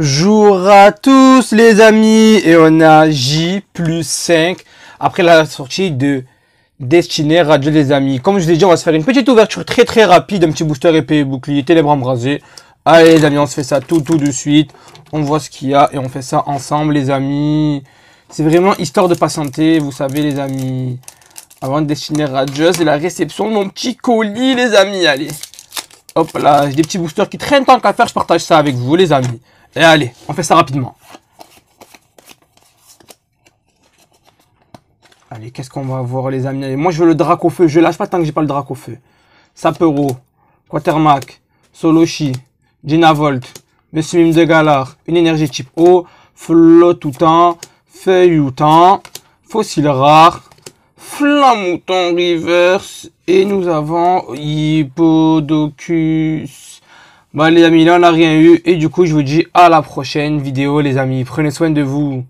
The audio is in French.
Bonjour à tous les amis et on a J plus 5 après la sortie de Destiné Radio les amis. Comme je vous dit, on va se faire une petite ouverture très très rapide, un petit booster épais bouclier, télébras brasé. Allez les amis, on se fait ça tout tout de suite. On voit ce qu'il y a et on fait ça ensemble les amis. C'est vraiment histoire de patienter, vous savez les amis. Avant de Radio, c'est la réception de mon petit colis les amis, allez. Hop là, j'ai des petits boosters qui traînent tant qu'à faire, je partage ça avec vous les amis. Et eh, allez, on fait ça rapidement. Allez, qu'est-ce qu'on va avoir, les amis Moi, je veux le drac au feu. Je lâche pas tant que j'ai pas le drac au feu. Sapero, Quatermac, Soloshi, Ginavolt, Mime de Galar, une énergie type O, Flotoutan, Feuilloutan, Fossile rare, Flamouton reverse, et nous avons Hippodocus. Bon les amis, là on n'a rien eu et du coup je vous dis à la prochaine vidéo les amis. Prenez soin de vous.